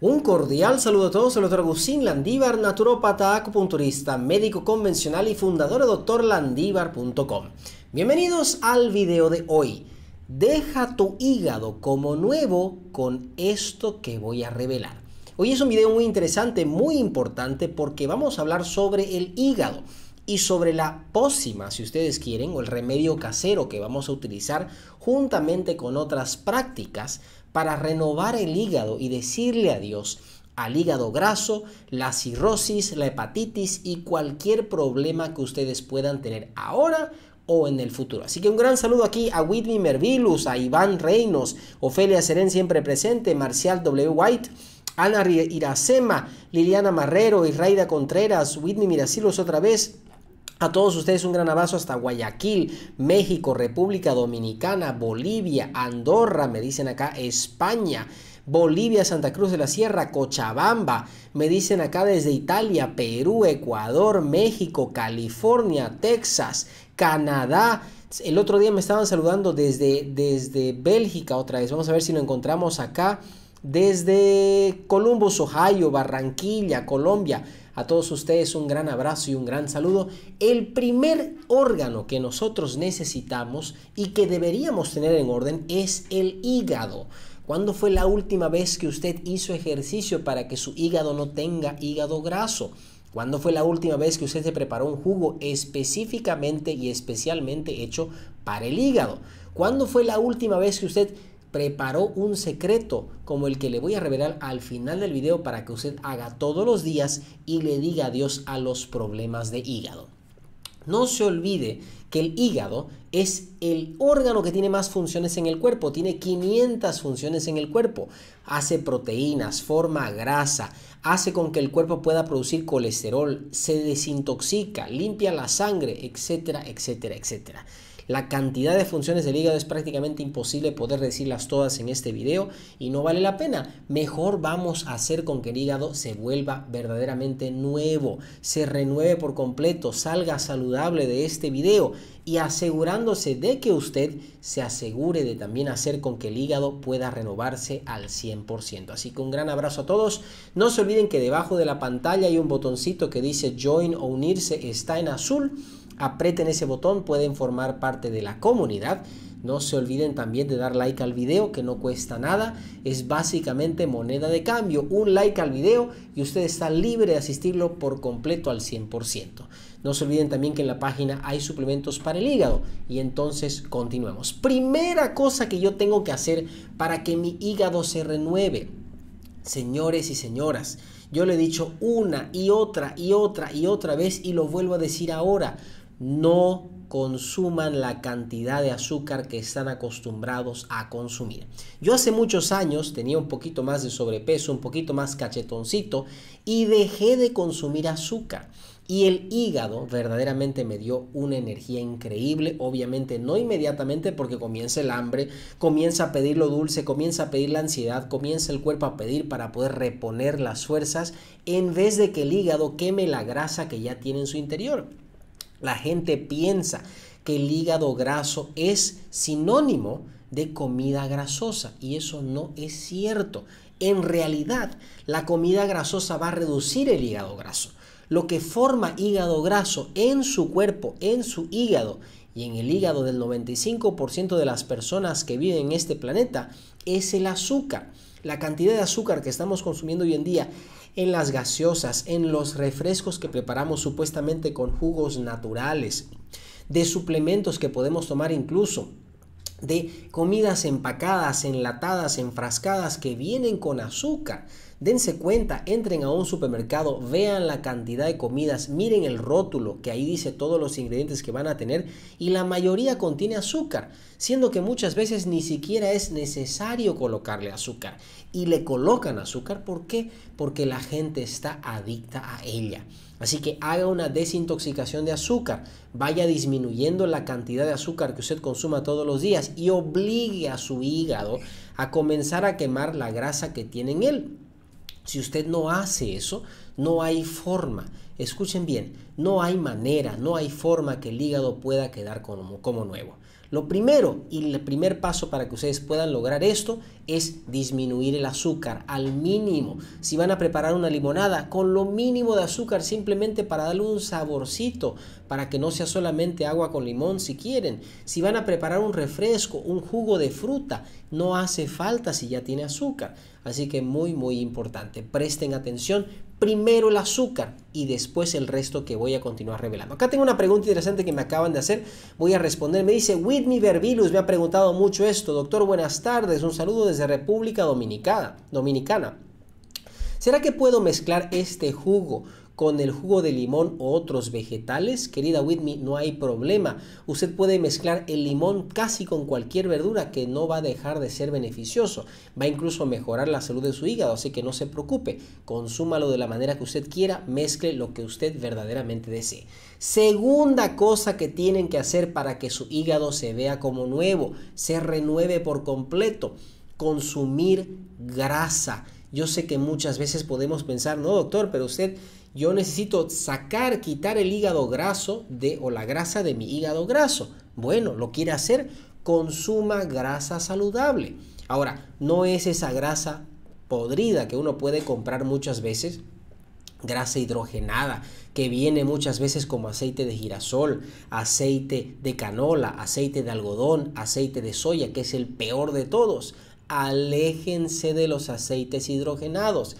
Un cordial saludo a todos, el doctor Agustín Landívar, naturópata, acupunturista, médico convencional y fundador de doctorlandívar.com. Bienvenidos al video de hoy. Deja tu hígado como nuevo con esto que voy a revelar. Hoy es un video muy interesante, muy importante, porque vamos a hablar sobre el hígado y sobre la pócima, si ustedes quieren, o el remedio casero que vamos a utilizar juntamente con otras prácticas para renovar el hígado y decirle adiós al hígado graso, la cirrosis, la hepatitis y cualquier problema que ustedes puedan tener ahora o en el futuro. Así que un gran saludo aquí a Whitney Mervilus, a Iván Reynos, Ofelia Serén siempre presente, Marcial W. White, Ana Iracema, Liliana Marrero, Israida Contreras, Whitney Miracilos otra vez, a todos ustedes un gran abrazo hasta Guayaquil, México, República Dominicana, Bolivia, Andorra, me dicen acá España. Bolivia, Santa Cruz de la Sierra, Cochabamba, me dicen acá desde Italia, Perú, Ecuador, México, California, Texas, Canadá. El otro día me estaban saludando desde, desde Bélgica otra vez. Vamos a ver si lo encontramos acá desde Columbus, Ohio, Barranquilla, Colombia. A todos ustedes un gran abrazo y un gran saludo. El primer órgano que nosotros necesitamos y que deberíamos tener en orden es el hígado. ¿Cuándo fue la última vez que usted hizo ejercicio para que su hígado no tenga hígado graso? ¿Cuándo fue la última vez que usted se preparó un jugo específicamente y especialmente hecho para el hígado? ¿Cuándo fue la última vez que usted preparó un secreto como el que le voy a revelar al final del video para que usted haga todos los días y le diga adiós a los problemas de hígado. No se olvide que el hígado es el órgano que tiene más funciones en el cuerpo, tiene 500 funciones en el cuerpo, hace proteínas, forma grasa, hace con que el cuerpo pueda producir colesterol, se desintoxica, limpia la sangre, etcétera, etcétera, etcétera. La cantidad de funciones del hígado es prácticamente imposible poder decirlas todas en este video y no vale la pena. Mejor vamos a hacer con que el hígado se vuelva verdaderamente nuevo, se renueve por completo, salga saludable de este video y asegurándose de que usted se asegure de también hacer con que el hígado pueda renovarse al 100%. Así que un gran abrazo a todos. No se olviden que debajo de la pantalla hay un botoncito que dice Join o unirse, está en azul Aprieten ese botón, pueden formar parte de la comunidad. No se olviden también de dar like al video, que no cuesta nada. Es básicamente moneda de cambio. Un like al video y usted está libre de asistirlo por completo al 100%. No se olviden también que en la página hay suplementos para el hígado. Y entonces continuemos. Primera cosa que yo tengo que hacer para que mi hígado se renueve. Señores y señoras, yo le he dicho una y otra y otra y otra vez y lo vuelvo a decir ahora no consuman la cantidad de azúcar que están acostumbrados a consumir. Yo hace muchos años tenía un poquito más de sobrepeso, un poquito más cachetoncito y dejé de consumir azúcar. Y el hígado verdaderamente me dio una energía increíble, obviamente no inmediatamente porque comienza el hambre, comienza a pedir lo dulce, comienza a pedir la ansiedad, comienza el cuerpo a pedir para poder reponer las fuerzas en vez de que el hígado queme la grasa que ya tiene en su interior. La gente piensa que el hígado graso es sinónimo de comida grasosa y eso no es cierto. En realidad, la comida grasosa va a reducir el hígado graso. Lo que forma hígado graso en su cuerpo, en su hígado y en el hígado del 95% de las personas que viven en este planeta es el azúcar. La cantidad de azúcar que estamos consumiendo hoy en día en las gaseosas, en los refrescos que preparamos supuestamente con jugos naturales, de suplementos que podemos tomar incluso, de comidas empacadas, enlatadas, enfrascadas que vienen con azúcar dense cuenta, entren a un supermercado, vean la cantidad de comidas, miren el rótulo que ahí dice todos los ingredientes que van a tener y la mayoría contiene azúcar, siendo que muchas veces ni siquiera es necesario colocarle azúcar. Y le colocan azúcar, ¿por qué? Porque la gente está adicta a ella. Así que haga una desintoxicación de azúcar, vaya disminuyendo la cantidad de azúcar que usted consuma todos los días y obligue a su hígado a comenzar a quemar la grasa que tiene en él. Si usted no hace eso, no hay forma. Escuchen bien, no hay manera, no hay forma que el hígado pueda quedar como, nuevo. Lo primero y el primer paso para que ustedes puedan lograr esto es disminuir el azúcar al mínimo. Si van a preparar una limonada con lo mínimo de azúcar simplemente para darle un saborcito, para que no sea solamente agua con limón si quieren. Si van a preparar un refresco, un jugo de fruta, no hace falta si ya tiene azúcar. Así que muy muy importante. Presten atención, primero el azúcar y después el resto que voy a continuar revelando. Acá tengo una pregunta interesante que me acaban de hacer, voy a responder. Me dice Whitney Verbilus, me ha preguntado mucho esto. Doctor, buenas tardes, un saludo desde República Dominicana. Dominicana. ¿Será que puedo mezclar este jugo con el jugo de limón o otros vegetales, querida Whitney, no hay problema. Usted puede mezclar el limón casi con cualquier verdura que no va a dejar de ser beneficioso. Va incluso a mejorar la salud de su hígado, así que no se preocupe. Consúmalo de la manera que usted quiera, mezcle lo que usted verdaderamente desee. Segunda cosa que tienen que hacer para que su hígado se vea como nuevo, se renueve por completo, consumir grasa. Yo sé que muchas veces podemos pensar, no doctor, pero usted yo necesito sacar, quitar el hígado graso de, o la grasa de mi hígado graso. Bueno, lo quiere hacer, consuma grasa saludable. Ahora, no es esa grasa podrida que uno puede comprar muchas veces, grasa hidrogenada, que viene muchas veces como aceite de girasol, aceite de canola, aceite de algodón, aceite de soya, que es el peor de todos. Aléjense de los aceites hidrogenados.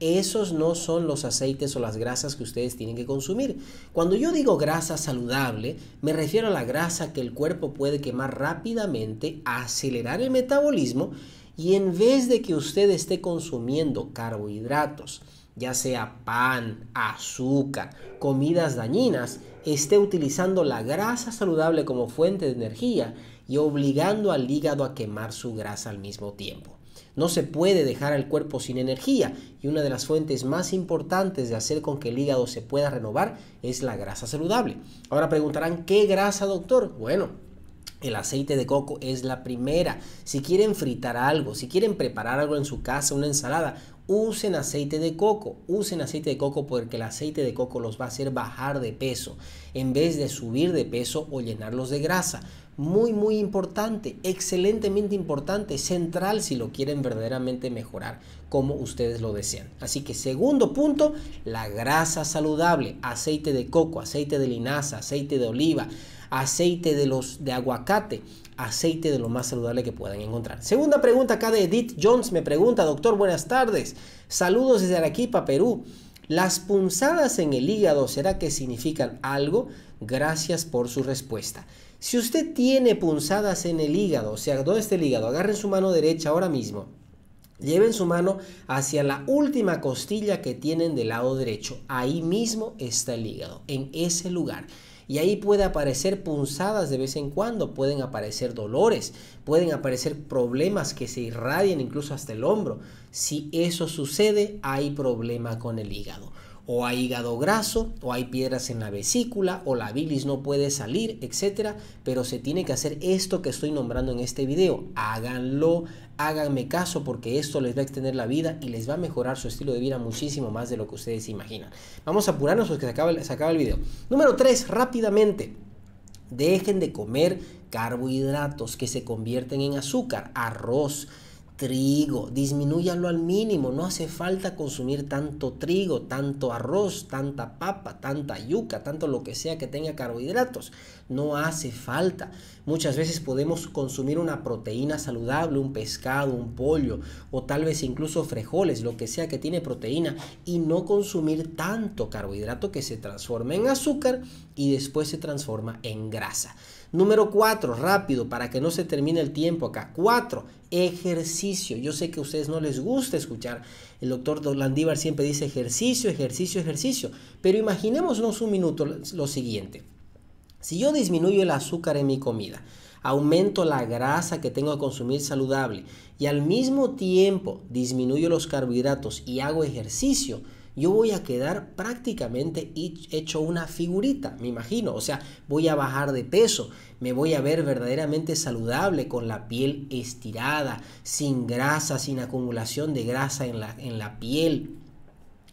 Esos no son los aceites o las grasas que ustedes tienen que consumir. Cuando yo digo grasa saludable, me refiero a la grasa que el cuerpo puede quemar rápidamente, acelerar el metabolismo y en vez de que usted esté consumiendo carbohidratos, ya sea pan, azúcar, comidas dañinas, esté utilizando la grasa saludable como fuente de energía y obligando al hígado a quemar su grasa al mismo tiempo. No se puede dejar al cuerpo sin energía y una de las fuentes más importantes de hacer con que el hígado se pueda renovar es la grasa saludable. Ahora preguntarán, ¿qué grasa, doctor? Bueno, el aceite de coco es la primera. Si quieren fritar algo, si quieren preparar algo en su casa, una ensalada, usen aceite de coco, usen aceite de coco porque el aceite de coco los va a hacer bajar de peso en vez de subir de peso o llenarlos de grasa. Muy, muy importante, excelentemente importante, central si lo quieren verdaderamente mejorar como ustedes lo desean. Así que segundo punto, la grasa saludable, aceite de coco, aceite de linaza, aceite de oliva, aceite de los de aguacate, aceite de lo más saludable que puedan encontrar. Segunda pregunta acá de Edith Jones me pregunta, doctor, buenas tardes. Saludos desde Arequipa, Perú. ¿Las punzadas en el hígado será que significan algo? Gracias por su respuesta. Si usted tiene punzadas en el hígado, o sea, ¿dónde está el hígado? Agarren su mano derecha ahora mismo. Lleven su mano hacia la última costilla que tienen del lado derecho. Ahí mismo está el hígado, en ese lugar. Y ahí puede aparecer punzadas de vez en cuando, pueden aparecer dolores, pueden aparecer problemas que se irradian incluso hasta el hombro. Si eso sucede, hay problema con el hígado o hay hígado graso, o hay piedras en la vesícula, o la bilis no puede salir, etcétera, pero se tiene que hacer esto que estoy nombrando en este video. Háganlo, háganme caso porque esto les va a extender la vida y les va a mejorar su estilo de vida muchísimo más de lo que ustedes imaginan. Vamos a apurarnos porque se acaba el, se acaba el video. Número 3, rápidamente. Dejen de comer carbohidratos que se convierten en azúcar, arroz, trigo, disminúyalo al mínimo, no hace falta consumir tanto trigo, tanto arroz, tanta papa, tanta yuca, tanto lo que sea que tenga carbohidratos, no hace falta. Muchas veces podemos consumir una proteína saludable, un pescado, un pollo o tal vez incluso frijoles, lo que sea que tiene proteína y no consumir tanto carbohidrato que se transforme en azúcar y después se transforma en grasa. Número 4, rápido, para que no se termine el tiempo acá. 4, ejercicio. Yo sé que a ustedes no les gusta escuchar. El doctor Landívar siempre dice ejercicio, ejercicio, ejercicio. Pero imaginémonos un minuto lo siguiente. Si yo disminuyo el azúcar en mi comida, aumento la grasa que tengo a consumir saludable y al mismo tiempo disminuyo los carbohidratos y hago ejercicio, yo voy a quedar prácticamente hecho una figurita, me imagino. O sea, voy a bajar de peso, me voy a ver verdaderamente saludable, con la piel estirada, sin grasa, sin acumulación de grasa en la, en la piel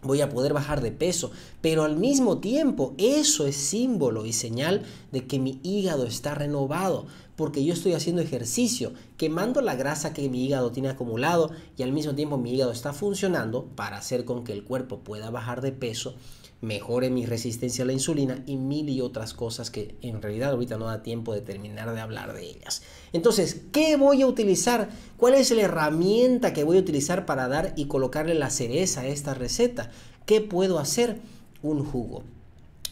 voy a poder bajar de peso, pero al mismo tiempo eso es símbolo y señal de que mi hígado está renovado, porque yo estoy haciendo ejercicio, quemando la grasa que mi hígado tiene acumulado y al mismo tiempo mi hígado está funcionando para hacer con que el cuerpo pueda bajar de peso mejore mi resistencia a la insulina y mil y otras cosas que en realidad ahorita no da tiempo de terminar de hablar de ellas. Entonces, ¿qué voy a utilizar? ¿Cuál es la herramienta que voy a utilizar para dar y colocarle la cereza a esta receta? ¿Qué puedo hacer? Un jugo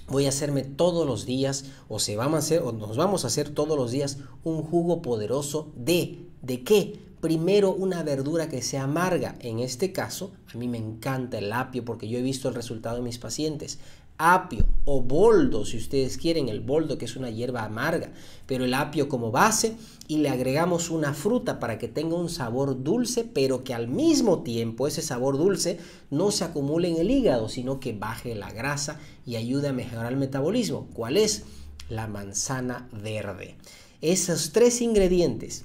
voy a hacerme todos los días o se van a hacer o nos vamos a hacer todos los días un jugo poderoso de ¿de qué? primero una verdura que sea amarga. En este caso, a mí me encanta el apio porque yo he visto el resultado en mis pacientes. Apio o boldo, si ustedes quieren, el boldo que es una hierba amarga, pero el apio como base y le agregamos una fruta para que tenga un sabor dulce, pero que al mismo tiempo ese sabor dulce no se acumule en el hígado, sino que baje la grasa y ayude a mejorar el metabolismo. ¿Cuál es? La manzana verde. Esos tres ingredientes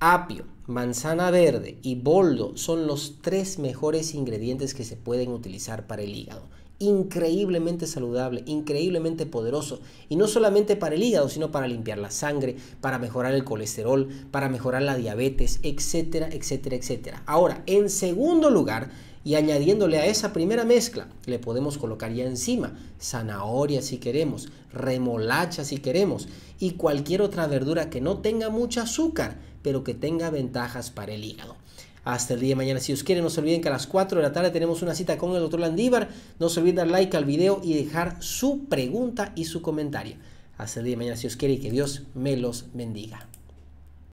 apio, manzana verde y boldo son los tres mejores ingredientes que se pueden utilizar para el hígado. Increíblemente saludable, increíblemente poderoso. Y no solamente para el hígado, sino para limpiar la sangre, para mejorar el colesterol, para mejorar la diabetes, etcétera, etcétera, etcétera. Ahora, en segundo lugar, y añadiéndole a esa primera mezcla le podemos colocar ya encima zanahoria si queremos, remolacha si queremos y cualquier otra verdura que no tenga mucho azúcar pero que tenga ventajas para el hígado. Hasta el día de mañana. Si os quieren, no se olviden que a las 4 de la tarde tenemos una cita con el doctor Landívar. No se olviden dar like al video y dejar su pregunta y su comentario. Hasta el día de mañana, si os quiere, y que Dios me los bendiga.